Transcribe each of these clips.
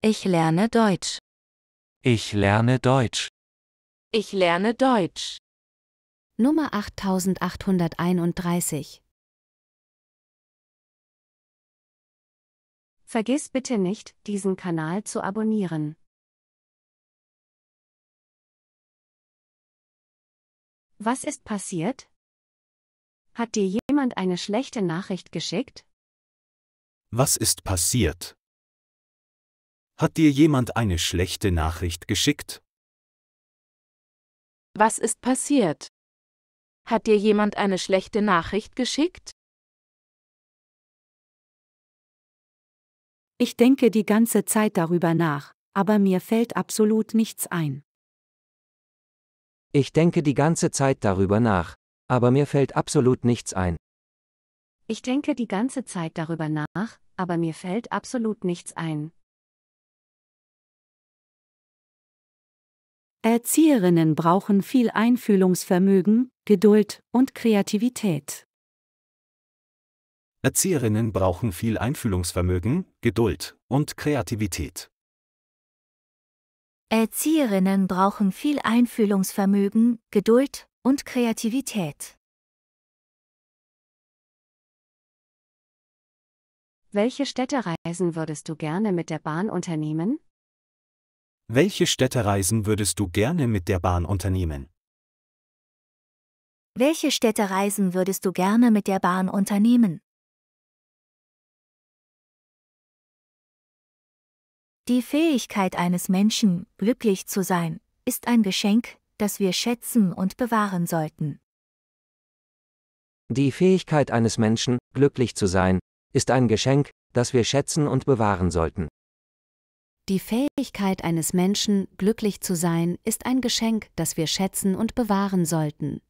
Ich lerne Deutsch. Ich lerne Deutsch. Ich lerne Deutsch. Nummer 8831. Vergiss bitte nicht, diesen Kanal zu abonnieren. Was ist passiert? Hat dir jemand eine schlechte Nachricht geschickt? Was ist passiert? Hat dir jemand eine schlechte Nachricht geschickt? Was ist passiert? Hat dir jemand eine schlechte Nachricht geschickt? Ich denke die ganze Zeit darüber nach, aber mir fällt absolut nichts ein. Ich denke die ganze Zeit darüber nach, aber mir fällt absolut nichts ein. Ich denke die ganze Zeit darüber nach, aber mir fällt absolut nichts ein. Erzieherinnen brauchen viel Einfühlungsvermögen, Geduld und Kreativität. Erzieherinnen brauchen viel Einfühlungsvermögen, Geduld und Kreativität. Erzieherinnen brauchen viel Einfühlungsvermögen, Geduld und Kreativität. Welche Städtereisen würdest du gerne mit der Bahn unternehmen? Welche Städtereisen würdest du gerne mit der Bahn unternehmen? Welche Städtereisen würdest du gerne mit der Bahn unternehmen? Die Fähigkeit eines Menschen, glücklich zu sein, ist ein Geschenk, das wir schätzen und bewahren sollten. Die Fähigkeit eines Menschen, glücklich zu sein, ist ein Geschenk, das wir schätzen und bewahren sollten. Die Fähigkeit eines Menschen, glücklich zu sein, ist ein Geschenk, das wir schätzen und bewahren sollten.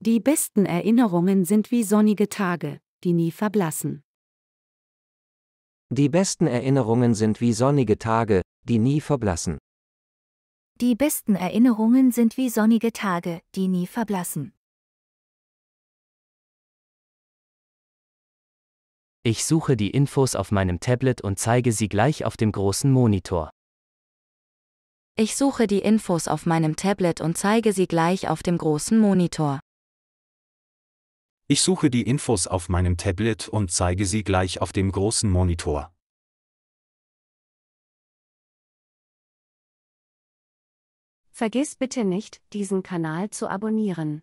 Die besten Erinnerungen sind wie sonnige Tage, die nie verblassen. Die besten Erinnerungen sind wie sonnige Tage, die nie verblassen. Die besten Erinnerungen sind wie sonnige Tage, die nie verblassen. Ich suche die Infos auf meinem Tablet und zeige sie gleich auf dem großen Monitor. Ich suche die Infos auf meinem Tablet und zeige sie gleich auf dem großen Monitor. Ich suche die Infos auf meinem Tablet und zeige sie gleich auf dem großen Monitor. Vergiss bitte nicht, diesen Kanal zu abonnieren.